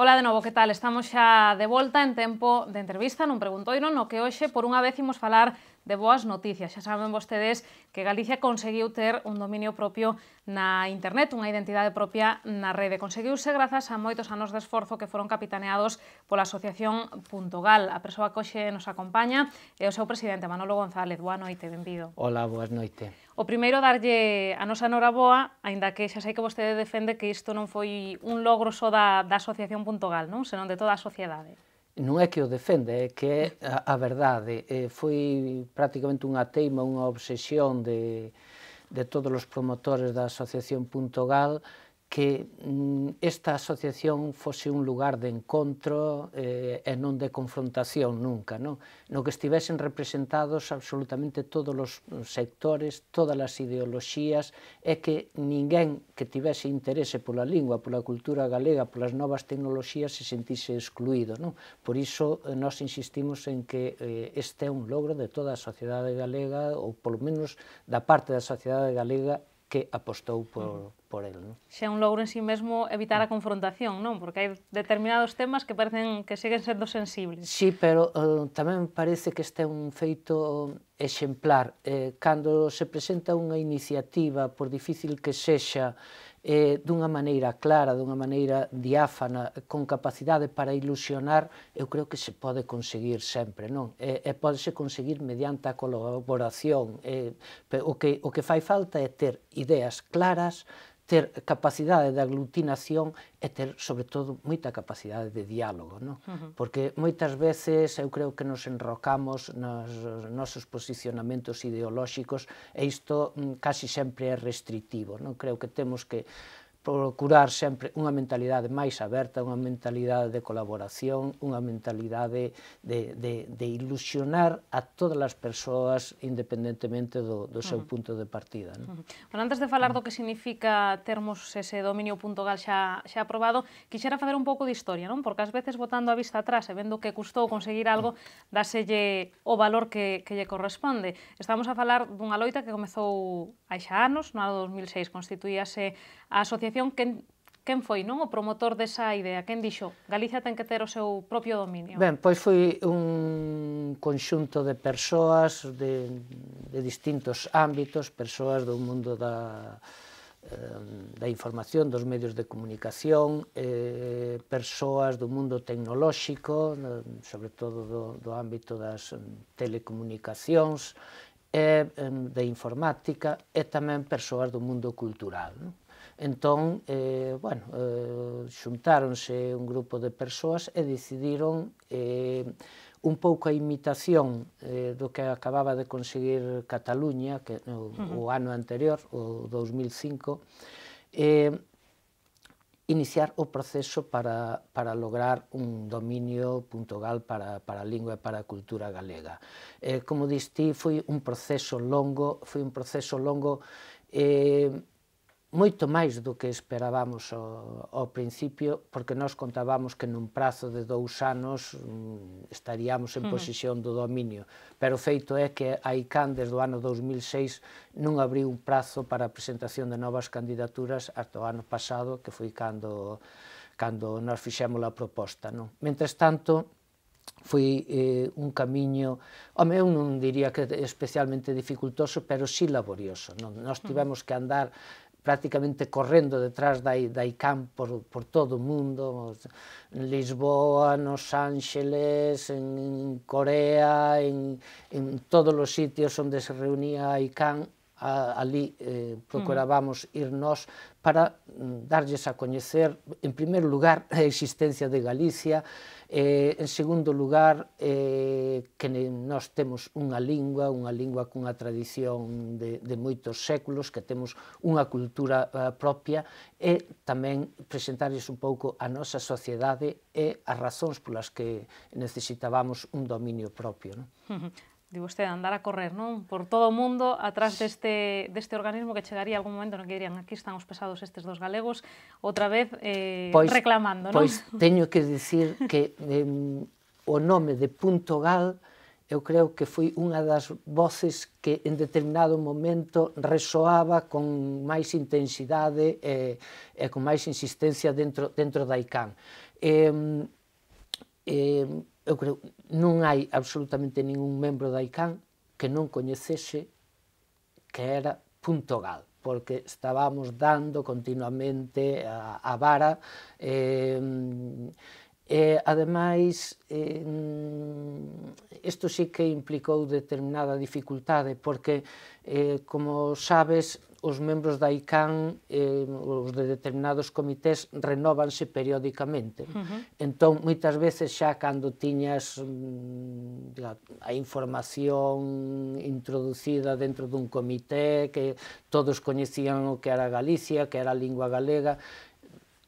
Ola de novo, que tal? Estamos xa de volta en tempo de entrevista nun Preguntoiro no que hoxe por unha vez imos falar de boas noticias. Xa saben vostedes que Galicia conseguiu ter un dominio propio na internet, unha identidade propia na rede. Conseguiuse grazas a moitos anos de esforzo que foron capitaneados pola asociación Gal. A persoa que hoxe nos acompaña é o seu presidente Manolo González. Boa noite, benvido. Ola, boas noite. O primeiro darlle a nosa noraboa, aínda que xa sei que vostede defende que isto non foi un logro só da, da Asociación Puntogal, non? senón de toda a sociedade. Non é que o defende, é que é a, a verdade. Eh, foi prácticamente unha teima, unha obsesión de, de todos os promotores da Asociación Puntogal que mm, esta asociación fose un lugar de encontro eh, e non de confrontación nunca, non? no que estivesen representados absolutamente todos os sectores, todas as ideoloxías, e que ninguén que tivese interese pola lingua, pola cultura galega, polas novas tecnoloxías se sentise excluído. Non? Por iso eh, nós insistimos en que eh, este é un logro de toda a sociedade galega, ou polo menos da parte da sociedade galega que apostou por, por el. Non? Xa un logro en sí mesmo evitar a mm. confrontación, non? Porque hai determinados temas que parecen que siguen sendo sensibles. Sí, pero uh, tamén parece que este é un feito exemplar. Eh, cando se presenta unha iniciativa, por difícil que sexa, eh, dunha maneira clara, dunha maneira diáfana, con capacidade para ilusionar, eu creo que se pode conseguir sempre, non? E, e podese conseguir mediante a colaboración. Eh, o, que, o que fai falta é ter ideas claras, ter capacidade de aglutinación e ter, sobre todo, moita capacidade de diálogo, non? Uh -huh. Porque moitas veces eu creo que nos enrocamos nos nosos posicionamentos ideolóxicos e isto mm, casi sempre é restritivo, non? Creo que temos que procurar sempre unha mentalidade máis aberta, unha mentalidade de colaboración, unha mentalidade de, de, de ilusionar a todas as persoas independentemente do, do seu uh -huh. punto de partida. Non? Uh -huh. Bueno, antes de falar do que significa termos ese dominio .gal xa, xa aprobado, quixera facer un pouco de historia, non? porque ás veces votando a vista atrás e vendo que custou conseguir algo, mm. dáselle o valor que, que lle corresponde. Estamos a falar dunha loita que comezou hai xa anos, no ano 2006, constituíase a Asociación asociación, quen, quen foi non o promotor desa idea? Quen dixo Galicia ten que ter o seu propio dominio? Ben, pois foi un conxunto de persoas de, de distintos ámbitos, persoas do mundo da, eh, da información dos medios de comunicación, eh, persoas do mundo tecnolóxico, sobre todo do, do ámbito das telecomunicacións, e de informática, e tamén persoas do mundo cultural. Non? Entón, eh, bueno, eh, xuntáronse un grupo de persoas e decidiron eh, un pouco a imitación eh, do que acababa de conseguir Cataluña que o, uh -huh. o ano anterior, o 2005, eh, iniciar o proceso para, para lograr un dominio puntogal para, para a lingua e para a cultura galega. Eh, como diste, foi un proceso longo, foi un proceso longo eh, moito máis do que esperábamos ao, ao principio, porque nós contábamos que nun prazo de dous anos mm, estaríamos en posición do dominio. Pero o feito é que a ICAN, desde o ano 2006, non abriu un prazo para a presentación de novas candidaturas ata o ano pasado, que foi cando, cando nós fixemos a proposta. Non? Mentre tanto, foi eh, un camiño, home, eu non diría que especialmente dificultoso, pero sí laborioso. Non? Nós tivemos que andar prácticamente correndo detrás da, da ICAM por, por todo o mundo, en Lisboa, nos Ángeles, en Corea, en, en todos os sitios onde se reunía a ICAM, a, ali eh, mm. procurábamos ir nós para mm, darlles a coñecer, en primeiro lugar, a existencia de Galicia, eh, en segundo lugar, eh, que nós temos unha lingua, unha lingua cunha tradición de, de moitos séculos, que temos unha cultura eh, propia, e tamén presentarles un pouco a nosa sociedade e as razóns polas que necesitábamos un dominio propio. Non? de vostede andar a correr, non? Por todo o mundo atrás deste, deste organismo que chegaría algún momento no que dirían aquí están os pesados estes dos galegos outra vez eh, pois, reclamando, non? Pois teño que dicir que eh, o nome de Punto Gal eu creo que foi unha das voces que en determinado momento resoaba con máis intensidade e, e con máis insistencia dentro, dentro da ICAN. Eh, eh, eu creo, non hai absolutamente ningún membro da ICAN que non coñecese que era punto gal porque estábamos dando continuamente a, a vara eh, E, ademais, isto eh, sí que implicou determinada dificultade, porque, eh, como sabes, os membros da ICAN, eh, os de determinados comités, renóvanse periódicamente. Uh -huh. Entón, moitas veces xa cando tiñas mm, a información introducida dentro dun comité, que todos coñecían o que era Galicia, que era a lingua galega,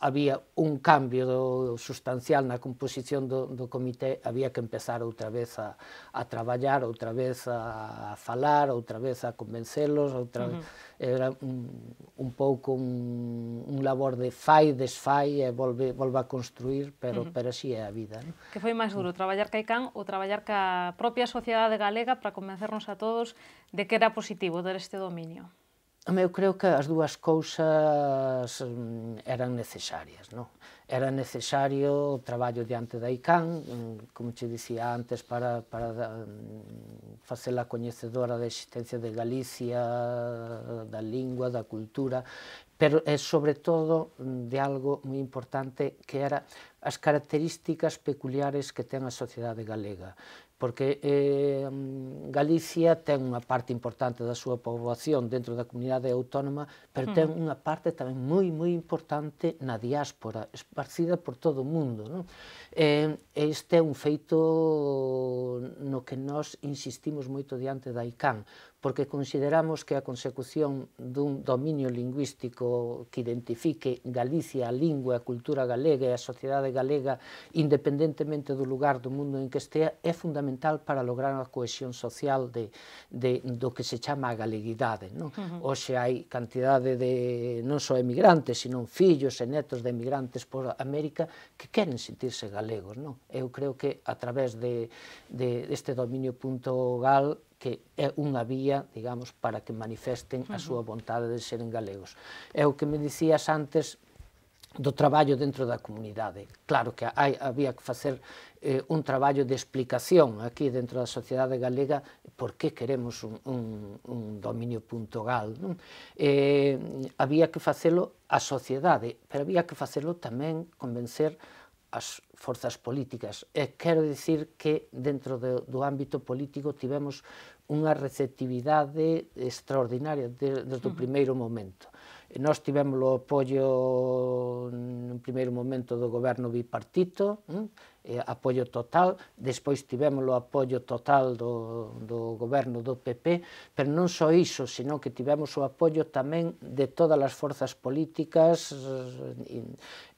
había un cambio do, sustancial na composición do, do comité, había que empezar outra vez a, a traballar, outra vez a, a falar, outra vez a convencelos, outra uh -huh. vez, era un, un pouco un, un labor de fai, desfai, e volve, volve a construir, pero, uh -huh. pero así é a vida. Non? Que foi máis duro, traballar ICAN ou traballar ca propia sociedade galega para convencernos a todos de que era positivo ter este dominio? eu creo que as dúas cousas mm, eran necesarias, non? Era necesario o traballo diante da ICAN, mm, como che dicía antes, para, para mm, facela coñecedora da existencia de Galicia, da lingua, da cultura, pero é sobre todo de algo moi importante que era as características peculiares que ten a sociedade galega porque eh, Galicia ten unha parte importante da súa poboación dentro da comunidade autónoma, pero ten unha parte tamén moi, moi importante na diáspora, esparcida por todo o mundo. Non? Eh, este é un feito no que nós insistimos moito diante da ICAN, porque consideramos que a consecución dun dominio lingüístico que identifique Galicia, a lingua, a cultura galega e a sociedade galega independentemente do lugar do mundo en que estea é fundamental para lograr a cohesión social de, de, do que se chama a galeguidade. Non? Uh -huh. Oxe hai cantidade de non só emigrantes, sino fillos e netos de emigrantes por América que queren sentirse galegos. Non? Eu creo que a través de, de este dominio punto gal que é unha vía, digamos, para que manifesten a súa vontade de seren galegos. É o que me dicías antes do traballo dentro da comunidade. Claro que hai, había que facer eh, un traballo de explicación aquí dentro da sociedade galega por que queremos un, un, un dominio punto gal. Non? Eh, había que facelo a sociedade, pero había que facelo tamén convencer as forzas políticas. E quero dicir que dentro do, do ámbito político tivemos unha receptividade extraordinaria de, desde o primeiro momento. E nós tivemos o apoio mm, no primeiro momento do goberno bipartito, mm, eh, apoio total, despois tivemos o apoio total do, do goberno do PP, pero non só iso, senón que tivemos o apoio tamén de todas as forzas políticas, eh, e,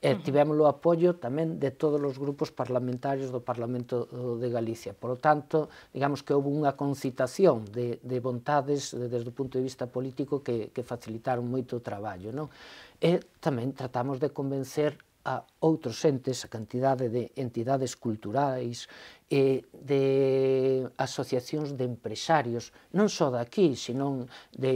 eh, tivemos o apoio tamén de todos os grupos parlamentarios do Parlamento de Galicia. Por lo tanto, digamos que houve unha concitación de, de vontades desde o punto de vista político que, que facilitaron moito o traballo. Non? E tamén tratamos de convencer a outros entes, a cantidade de entidades culturais, e de asociacións de empresarios, non só daqui, senón de,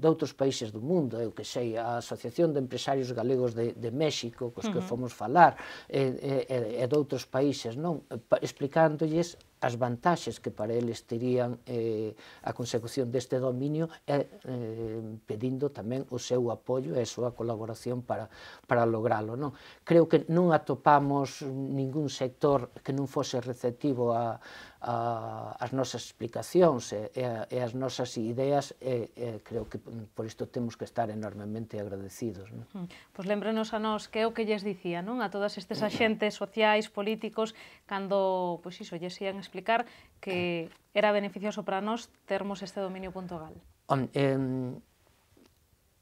de outros países do mundo, eu que sei, a Asociación de Empresarios Galegos de, de México, cos que fomos falar, e, e, e de outros países, non? explicándolles as vantaxes que para eles terían eh, a consecución deste dominio e eh, pedindo tamén o seu apoio e a súa colaboración para, para lográlo. Non? Creo que non atopamos ningún sector que non fose receptivo a, uh, as nosas explicacións e, e, e as nosas ideas e, e creo que por isto temos que estar enormemente agradecidos. Non? Hmm. Pois pues lembrenos a nós que é o que lles dicía, non? A todas estes axentes sociais, políticos, cando, pois iso, lles ian explicar que era beneficioso para nós termos este dominio.gal. Hom, eh,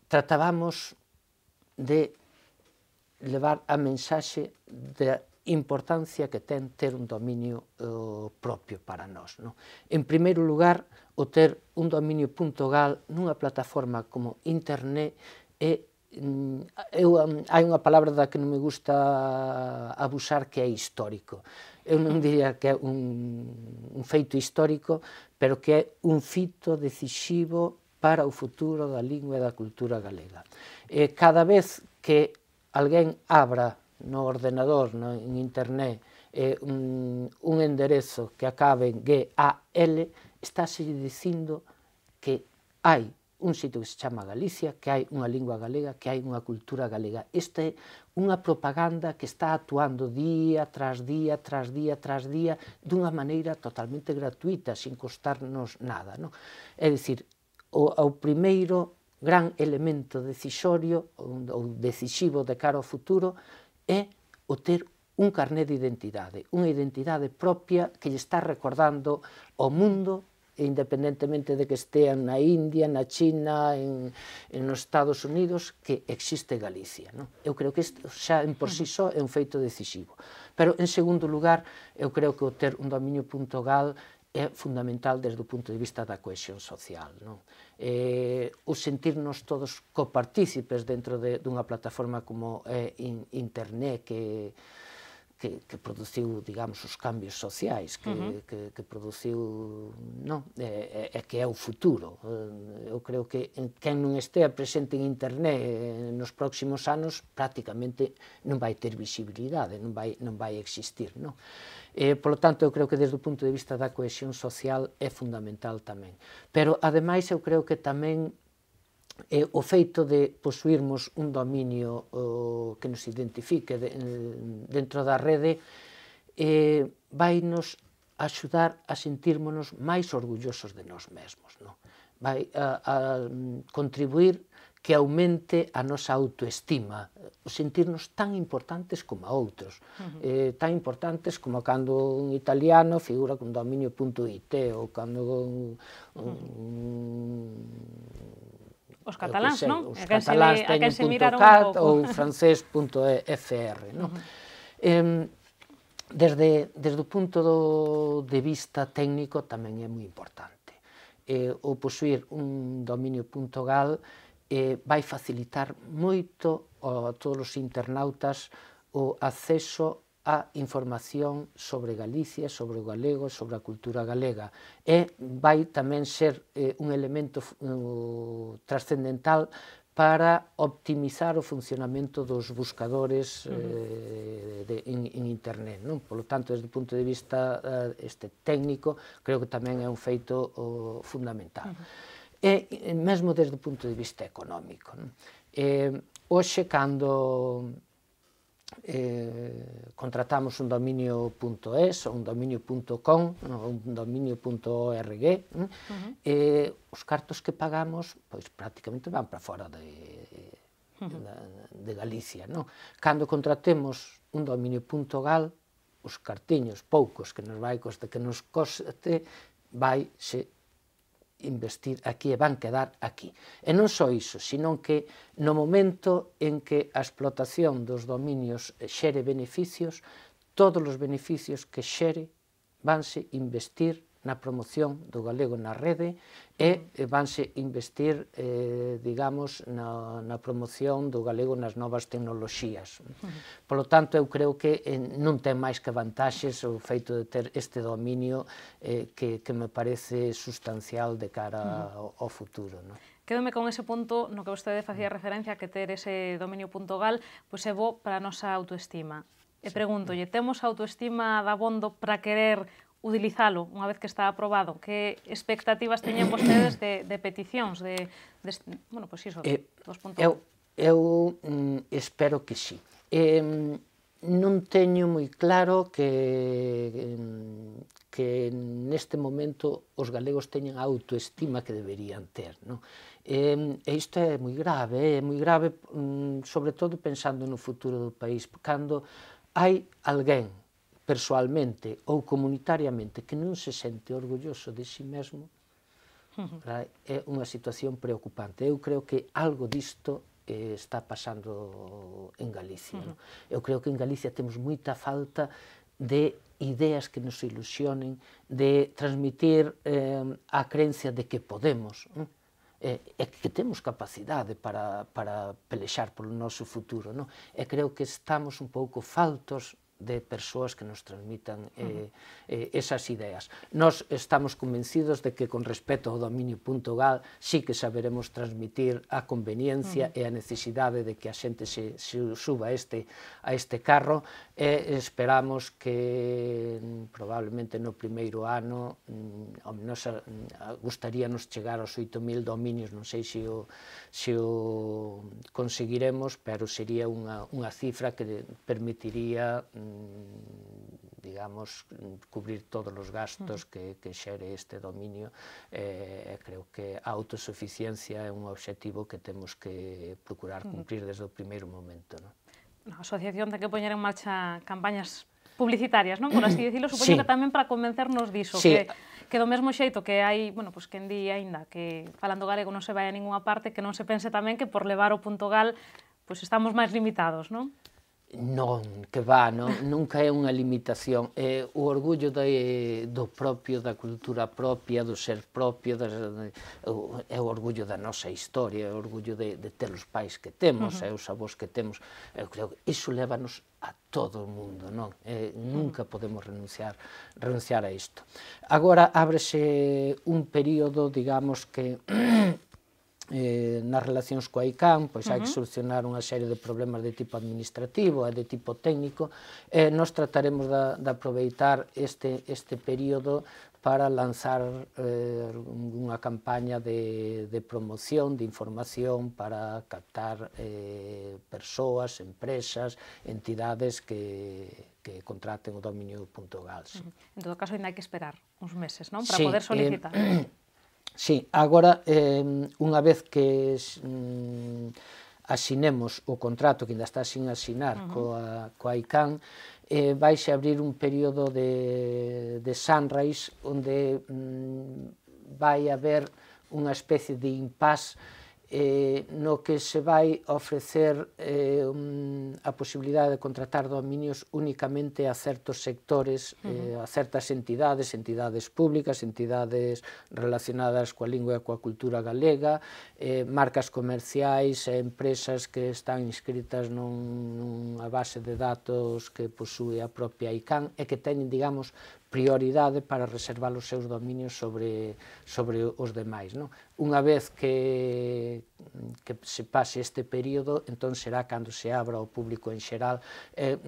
tratábamos de levar a mensaxe de importancia que ten ter un dominio eh, propio para nós. No? En primeiro lugar, o ter un dominio .gal nunha plataforma como internet é mm, eu, mm, hai unha palabra da que non me gusta abusar que é histórico. Eu non diría que é un, un feito histórico, pero que é un fito decisivo para o futuro da lingua e da cultura galega. E cada vez que alguén abra no ordenador, no, en internet, eh, un, un enderezo que acabe en GAL, estáse dicindo que hai un sitio que se chama Galicia, que hai unha lingua galega, que hai unha cultura galega. Esta é unha propaganda que está actuando día tras día, tras día, tras día, dunha maneira totalmente gratuita, sin costarnos nada. Non? É dicir, o, o primeiro gran elemento decisorio ou decisivo de cara ao futuro é o ter un carné de identidade, unha identidade propia que lle está recordando ao mundo independentemente de que estean na India, na China, en, en nos Estados Unidos, que existe Galicia. Non? Eu creo que isto xa en por si sí só é un feito decisivo. Pero, en segundo lugar, eu creo que o ter un dominio.gal é fundamental desde o punto de vista da cohesión social. Non? Eh, o sentirnos todos copartícipes dentro de, dunha plataforma como é eh, in, Internet, que, que, que produciu, digamos, os cambios sociais, que, uh -huh. que, que produciu, non, é, é, é que é o futuro. Eh, eu creo que quen non estea presente en internet eh, nos próximos anos prácticamente non vai ter visibilidade, non vai, non vai existir, non? Eh, polo tanto, eu creo que desde o punto de vista da cohesión social é fundamental tamén. Pero, ademais, eu creo que tamén eh, o feito de posuirmos un dominio o, que nos identifique de, dentro da rede eh, vai nos axudar a sentirmonos máis orgullosos de nós mesmos. Non? Vai a, a contribuir que aumente a nosa autoestima, sentirnos tan importantes como a outros, uh -huh. eh, tan importantes como cando un italiano figura con dominio.it ou cando un, un, uh -huh. os cataláns, non? Os a cataláns teñen .cat ou francés.fr, non? Uh -huh. eh, desde, desde o punto do, de vista técnico tamén é moi importante. Eh, o posuir un dominio.gal eh, eh, vai facilitar moito a todos os internautas o acceso a información sobre Galicia, sobre o galego, sobre a cultura galega. E vai tamén ser eh, un elemento uh, trascendental para optimizar o funcionamento dos buscadores uh -huh. eh, de, en, en internet. Non? Por lo tanto, desde o punto de vista uh, este técnico, creo que tamén é un feito uh, fundamental. Uh -huh e mesmo desde o punto de vista económico. Non? E, hoxe, cando eh, contratamos un dominio.es ou un dominio.com ou un dominio.org eh? uh -huh. eh, os cartos que pagamos pois prácticamente van para fora de, de, de Galicia non? cando contratemos un dominio.gal os cartiños poucos que nos vai coste que nos coste vai se investir aquí e van quedar aquí. E non só iso, senón que no momento en que a explotación dos dominios xere beneficios, todos os beneficios que xere vanse investir na promoción do galego na rede e vanse investir, eh, digamos, na, na promoción do galego nas novas tecnoloxías. Uh -huh. Polo tanto, eu creo que eh, non ten máis que vantaxes o feito de ter este dominio eh, que, que me parece sustancial de cara uh -huh. ao, ao futuro. Non? Quédome con ese punto no que vostede facía referencia que ter ese dominio .gal pois é bo para a nosa autoestima. E pregunto, pregúntolle, mm. temos autoestima da bondo para querer utilizalo unha vez que está aprobado? Que expectativas teñen vostedes de, de peticións? De, de, bueno, pois pues iso, eh, dos puntos. Eu, eu mm, espero que sí. Eh, non teño moi claro que que neste momento os galegos teñen a autoestima que deberían ter, non? E, isto é moi grave, eh, é moi grave mm, sobre todo pensando no futuro do país, cando hai alguén persoalmente ou comunitariamente que non se sente orgulloso de si sí mesmo é unha situación preocupante. Eu creo que algo disto eh, está pasando en Galicia. Uh -huh. no? Eu creo que en Galicia temos moita falta de ideas que nos ilusionen, de transmitir eh, a creencia de que podemos, eh? e, e que temos capacidade para, para pelexar polo noso futuro. Non? E creo que estamos un pouco faltos de persoas que nos transmitan eh, eh, esas ideas. Nos estamos convencidos de que con respecto ao dominio.gal sí que saberemos transmitir a conveniencia uh -huh. e a necesidade de que a xente se, se suba este, a este carro e esperamos que mm, probablemente no primeiro ano mm, nos mm, gustaríanos chegar aos 8.000 dominios, non sei se o, se o conseguiremos, pero sería unha, unha cifra que permitiría digamos, cubrir todos os gastos que, que xere este dominio eh, creo que a autosuficiencia é un obxectivo que temos que procurar cumprir desde o primeiro momento. Non? A asociación ten que poñer en marcha campañas publicitarias, non? Por así dicilo, supoño sí. que tamén para convencernos diso, sí. que, que do mesmo xeito que hai, bueno, pois que quen di aínda que falando galego non se vai a ninguna parte, que non se pense tamén que por levar o punto gal, pois pues, estamos máis limitados, non? Non, que va, non, nunca é unha limitación. É o orgullo da, do propio, da cultura propia, do ser propio, de, é o orgullo da nosa historia, é o orgullo de, de ter os pais que temos, uh -huh. é os avós que temos. Eu creo que iso lévanos a todo o mundo, non? É, nunca podemos renunciar, renunciar a isto. Agora ábrese un período, digamos que eh, nas relacións coa ICAM, pois uh -huh. hai que solucionar unha serie de problemas de tipo administrativo e de tipo técnico, eh, nos trataremos de, de aproveitar este, este período para lanzar eh, unha campaña de, de promoción, de información para captar eh, persoas, empresas, entidades que, que contraten o dominio.gals. Uh -huh. En todo caso, ainda hai que esperar uns meses, non? Para sí, poder solicitar. Eh, Sí, agora, eh, unha vez que mm, asinemos o contrato, que ainda está sin asinar uh -huh. coa, coa ICAN, eh, vaise abrir un período de, de sunrise onde mm, vai haber unha especie de impasse eh, no que se vai ofrecer eh, un, a posibilidade de contratar dominios únicamente a certos sectores, uh -huh. eh, a certas entidades, entidades públicas, entidades relacionadas coa lingua e coa cultura galega, eh, marcas comerciais e empresas que están inscritas nun, nunha base de datos que posúe a propia ICAN e que teñen, digamos, prioridade para reservar os seus dominios sobre, sobre os demais. Non? Unha vez que, que se pase este período, entón será cando se abra ao público en xeral, eh,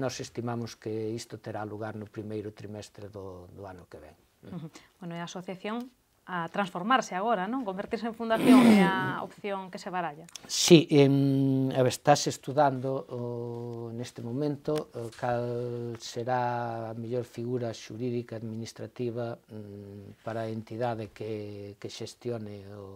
nos estimamos que isto terá lugar no primeiro trimestre do, do ano que ven. Uh -huh. Bueno, e a asociación a transformarse agora, non? Convertirse en fundación é a opción que se baralla. Sí, em, a estás estudando oh, neste momento oh, cal será a mellor figura xurídica administrativa mm, para a entidade que, que xestione o,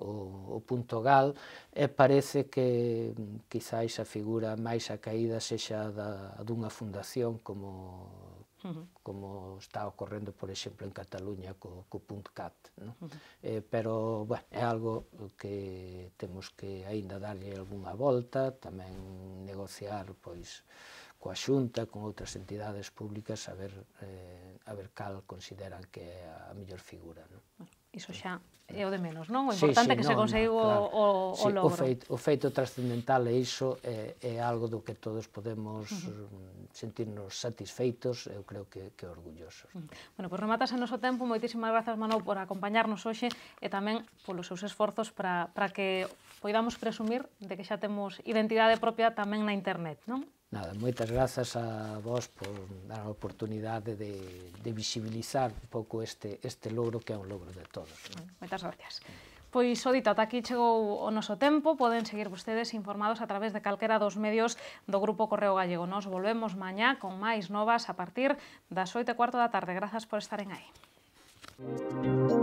o, o punto gal e parece que mm, quizáis a figura máis acaída sexa da, dunha fundación como uh -huh. como está ocorrendo, por exemplo, en Cataluña co, co punt cat. No? Uh -huh. eh, pero, bueno, é algo que temos que aínda darlle algunha volta, tamén negociar, pois, coa xunta, con outras entidades públicas, a ver, eh, a ver cal consideran que é a mellor figura. No? Uh -huh iso xa é o de menos, non? O importante sí, sí, que non, se conseguiu no, claro. o, o sí, logro. O feito, o feito trascendental é iso, é, é algo do que todos podemos uh -huh. Mm, sentirnos satisfeitos, eu creo que, que orgullosos. Uh -huh. Bueno, pois pues rematase noso tempo, moitísimas grazas, Manou, por acompañarnos hoxe e tamén polos seus esforzos para, para que poidamos presumir de que xa temos identidade propia tamén na internet, non? nada, moitas grazas a vos por dar a oportunidade de, de visibilizar un pouco este, este logro que é un logro de todos. Non? Moitas gracias. Pois, Odito, ata aquí chegou o noso tempo. Poden seguir vostedes informados a través de calquera dos medios do Grupo Correo Gallego. Nos volvemos mañá con máis novas a partir das 8 e cuarto da tarde. Grazas por estaren aí. Música